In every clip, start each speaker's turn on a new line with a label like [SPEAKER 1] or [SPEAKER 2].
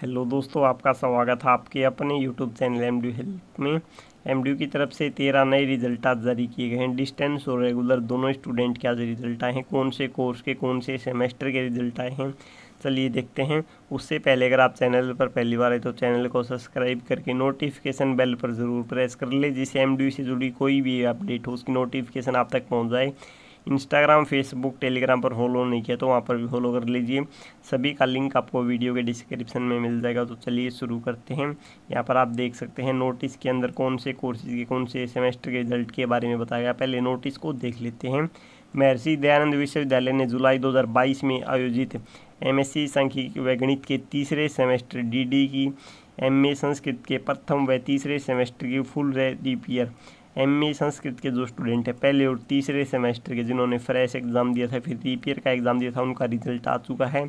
[SPEAKER 1] hello दोस्तों आपका स्वागत है आपके अपने YouTube channel M D help में एम डी की तरफ से तेरह नए रिजल्ट आज जारी किए गए हैं डिस्टेंस और रेगुलर दोनों स्टूडेंट के आज रिजल्ट आए हैं कौन से कोर्स के कौन से सेमेस्टर के रिजल्ट आए हैं चलिए देखते हैं उससे पहले अगर आप चैनल पर पहली बार आए तो चैनल को सब्सक्राइब करके नोटिफिकेशन बेल पर ज़रूर प्रेस कर ले जिससे एम से जुड़ी कोई भी अपडेट हो उसकी नोटिफिकेशन आप तक पहुँच जाए इंस्टाग्राम फेसबुक टेलीग्राम पर फॉलो नहीं किया तो वहाँ पर भी फॉलो कर लीजिए सभी का लिंक आपको वीडियो के डिस्क्रिप्शन में मिल जाएगा तो चलिए शुरू करते हैं यहाँ पर आप देख सकते हैं नोटिस के अंदर कौन से कोर्सेज के कौन से सेमेस्टर के रिजल्ट के बारे में बताया गया पहले नोटिस को देख लेते हैं महर्षि दयानंद विश्वविद्यालय ने जुलाई 2022 में आयोजित एमएससी सांख्यिक व गणित के तीसरे semester D D MA Sanskrit के प्रथम व तीसरे सेमेस्टर की फुल डीपीयर एम e संस्कृत के जो स्टूडेंट हैं पहले और तीसरे सेमेस्टर के जिन्होंने फ्रेश एग्ज़ाम दिया था फिर रीपियर e का एग्ज़ाम दिया था उनका रिजल्ट आ चुका है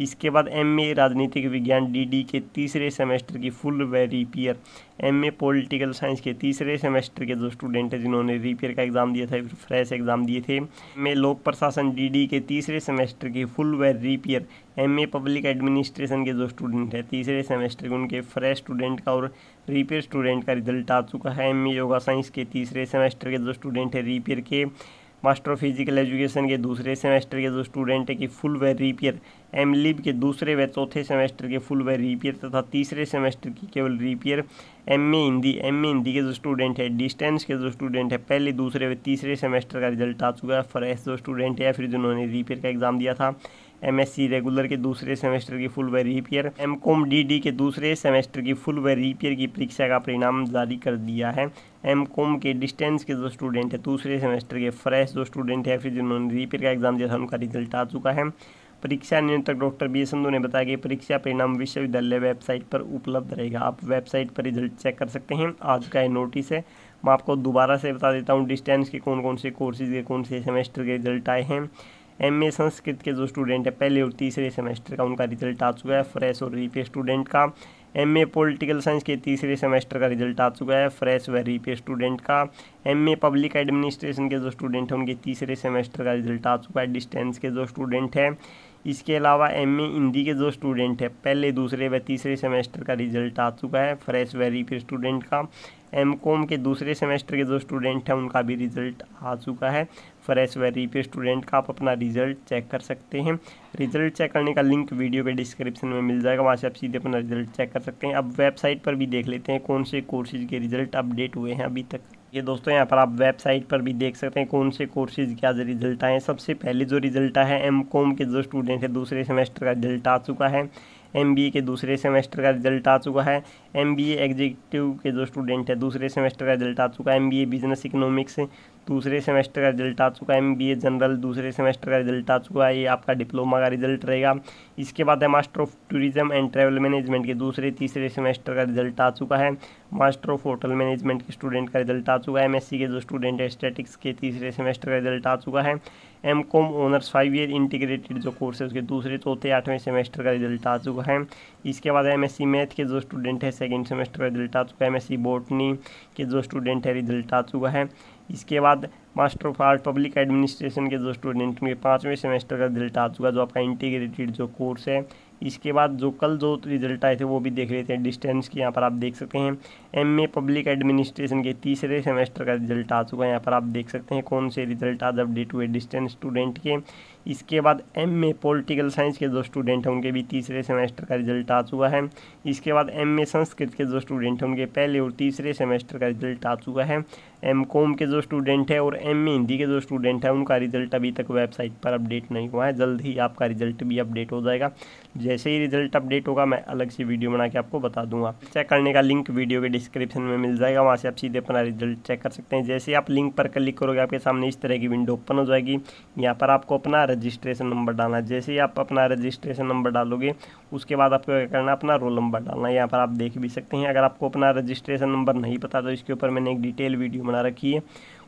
[SPEAKER 1] इसके बाद एम ए राजनीतिक विज्ञान डी डी के तीसरे सेमेस्टर की फुल व repair M A political science के तीसरे सेमेस्टर के जो स्टूडेंट हैं जिन्होंने रिपेयर का एग्ज़ाम दिया था फ्रेश एग्ज़ाम दिए थे एम ए लोक प्रशासन डी डी के तीसरे सेमेस्टर की फुल व repair M A public administration के जो स्टूडेंट हैं तीसरे सेमेस्टर के उनके फ्रेश स्टूडेंट का और रिपेयर स्टूडेंट का रिजल्ट आ चुका है एम ए योगा साइंस के तीसरे सेमेस्टर के जो स्टूडेंट है रिपेयर के मास्टर ऑफ फिजिकल एजुकेशन के दूसरे सेमेस्टर के जो स्टूडेंट है कि फुल व रिपेयर एम लिब के दूसरे व चौथे सेमेस्टर के फुल व रिपेयर तथा तीसरे सेमेस्टर की केवल repair M A Hindi M A Hindi के जो स्टूडेंट है डिस्टेंस के जो स्टूडेंट है पहले दूसरे व तीसरे सेमेस्टर का रिजल्ट आ चुका है फ्रेश जो स्टूडेंट है या फिर जिन्होंने रिपेयर का एग्ज़ाम दिया था सी रेगुलर के दूसरे सेमेस्टर की full repair M com D के दूसरे सेमेस्टर की फुल रिपेयर की परीक्षा का परिणाम जारी कर दिया है एम कॉम के डिस्टेंस के जो स्टूडेंट है दूसरे सेमेस्टर के फ्रेश जो स्टूडेंट है फिर जिन्होंने रिपेयर का एग्जाम दिया था उनका रिजल्ट आ चुका है परीक्षा नियंत्रक डॉक्टर बी एस संधु ने बताया कि परीक्षा परिणाम विश्वविद्यालय वेबसाइट पर उपलब्ध रहेगा आप वेबसाइट पर रिजल्ट चेक कर सकते हैं आज का ये नोटिस है मैं आपको दोबारा से बता देता हूँ डिस्टेंस के कौन कौन से कोर्सेज के कौन से सेमेस्टर के रिजल्ट आए हैं ए संस्कृत के जो स्टूडेंट है पहले और तीसरे सेमेस्टर का उनका रिजल्ट आ चुका है फ्रेश और रीपे स्टूडेंट का एम ए पोलिटिकल साइंस के तीसरे सेमेस्टर का रिजल्ट आ चुका है फ्रेश व रीपे स्टूडेंट का एम ए पब्लिक एडमिनिस्ट्रेशन के जो स्टूडेंट हैं उनके तीसरे सेमेस्टर का रिजल्ट आ चुका है डिस्टेंस के जो स्टूडेंट हैं इसके अलावा एम ए हिंदी के जो स्टूडेंट है पहले दूसरे व तीसरे सेमेस्टर का रिजल्ट आ चुका है फ्रेश व रीपे स्टूडेंट का एम कॉम के दूसरे सेमेस्टर के जो स्टूडेंट हैं उनका भी रिजल्ट आ चुका है फ्रेश वेरी पे स्टूडेंट का आप अपना रिजल्ट चेक कर सकते हैं रिजल्ट चेक करने का लिंक वीडियो के डिस्क्रिप्शन में मिल जाएगा वहाँ से आप सीधे अपना रिजल्ट चेक कर सकते हैं अब वेबसाइट पर भी देख लेते हैं कौन से कोर्सेज के रिजल्ट अपडेट हुए हैं अभी तक ये दोस्तों यहाँ पर आप वेबसाइट पर भी देख सकते हैं कौन से कोर्सेज के आज रिजल्ट आए हैं सबसे पहले जो रिजल्ट आया है एम कॉम के जो स्टूडेंट है दूसरे सेमेस्टर का रिजल्ट आ चुका है एम के दूसरे सेमेस्टर का रिजल्ट आ चुका है एम बी एग्जीक्यूटिव के जो स्टूडेंट है दूसरे सेमेस्टर का रिजल्ट आ चुका है एम बिजनेस इकोनॉमिक्स दूसरे सेमेस्टर का रिजल्ट आ चुका है एम जनरल दूसरे सेमेस्टर का रिजल्ट आ चुका है ये आपका डिप्लोमा का रिजल्ट रहेगा इसके बाद है master of tourism and travel management के दूसरे तीसरे सेमेस्टर का रिजल्ट आ चुका है मास्टर ऑफ होटल मैनेजमेंट के स्टूडेंट का रिजल्ट आ चुका है एम के जो स्टूडेंट है स्टेटिक्स के तीसरे सेमेस्टर का रिजल्ट आ चुका है M com honours five year integrated जो कोर्स है उसके दूसरे चौथे आठवें सेमेस्टर का रिजल्ट आ चुका है इसके बाद एम एस सी मैथ के जो स्टूडेंट है सेकेंड सेमेस्टर का रिजल्ट आ चुका है एम एस सी बॉटनी के जो स्टूडेंट है रिजल्ट आ चुका है इसके बाद master of art public administration के जो स्टूडेंट में पाँचवें सेमेस्टर का रिजल्ट आ चुका है जो आपका इंटीग्रेटेड जो कोर्स है इसके बाद जो कल जो रिजल्ट आए थे वो भी देख लेते हैं डिस्टेंस के यहाँ पर आप देख सकते हैं एम ए पब्लिक एडमिनिस्ट्रेशन के तीसरे सेमेस्टर का रिजल्ट आ चुका है यहाँ पर आप देख सकते हैं कौन से रिजल्ट आज अपडेट हुए डिस्टेंस स्टूडेंट के इसके बाद एम में पॉलिटिकल साइंस के जो स्टूडेंट हैं उनके भी तीसरे सेमेस्टर का रिजल्ट आ चुका है इसके बाद एम में संस्कृत के जो स्टूडेंट हैं उनके पहले और तीसरे सेमेस्टर का रिजल्ट आ चुका है एम कॉम के जो स्टूडेंट हैं और एम में हिंदी के जो स्टूडेंट हैं उनका रिजल्ट अभी तक वेबसाइट पर अपडेट नहीं हुआ है जल्द ही आपका रिजल्ट भी अपडेट हो जाएगा जैसे ही रिजल्ट अपडेट होगा मैं अलग से वीडियो बना के आपको बता दूंगा चेक करने का लिंक वीडियो के डिस्क्रिप्शन में मिल जाएगा वहाँ से आप सीधे अपना रिजल्ट चेक कर सकते हैं जैसे आप लिंक पर क्लिक करोगे आपके सामने इस तरह की विंडो ओपन हो जाएगी यहाँ पर आपको अपना रजिस्ट्रेशन नंबर डालना है जैसे ही आप अपना रजिस्ट्रेशन नंबर डालोगे उसके बाद आपको क्या करना है अपना रोल नंबर डालना है यहाँ पर आप देख भी सकते हैं अगर आपको अपना रजिस्ट्रेशन नंबर नहीं पता तो इसके ऊपर मैंने एक डिटेल वीडियो बना रखी है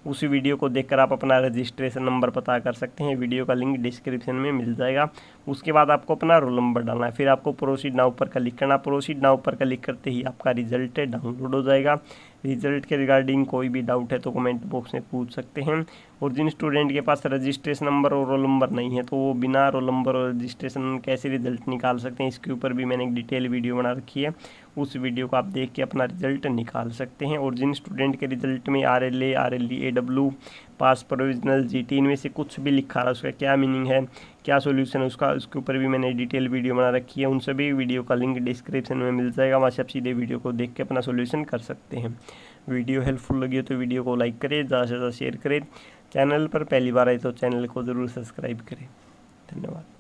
[SPEAKER 1] उसी वीडियो को देखकर आप अपना रजिस्ट्रेशन नंबर पता कर सकते हैं वीडियो का लिंक डिस्क्रिप्शन में मिल जाएगा उसके बाद आपको अपना रोल नंबर डालना है फिर आपको प्रोसीड नाउ पर क्लिक करना प्रोसीड नाउ पर क्लिक करते ही आपका रिजल्ट डाउनलोड हो जाएगा रिजल्ट के रिगार्डिंग कोई भी डाउट है तो कमेंट बॉक्स में पूछ सकते हैं और जिन स्टूडेंट के पास रजिस्ट्रेशन नंबर और रोल नंबर नहीं है तो वो बिना रोल नंबर और रजिस्ट्रेशन कैसे रिजल्ट निकाल सकते हैं इसके ऊपर भी मैंने एक डिटेल वीडियो बना रखी है उस वीडियो को आप देख के अपना रिजल्ट निकाल सकते हैं और जिन स्टूडेंट के रिजल्ट में R L A R L E A W pass provisional G T इनमें से कुछ भी लिखा रहा है उसका क्या मीनिंग है क्या सोल्यूशन है उसका उसके ऊपर भी मैंने डिटेल वीडियो बना रखी है उन सभी वीडियो का लिंक डिस्क्रिप्शन में मिल जाएगा वहाँ से आप सीधे वीडियो को देख के अपना सोल्यूशन कर सकते हैं वीडियो हेल्पफुल लगी हो तो वीडियो को लाइक करें ज़्यादा से ज़्यादा शेयर करें चैनल पर पहली बार आए तो चैनल को ज़रूर सब्सक्राइब करें धन्यवाद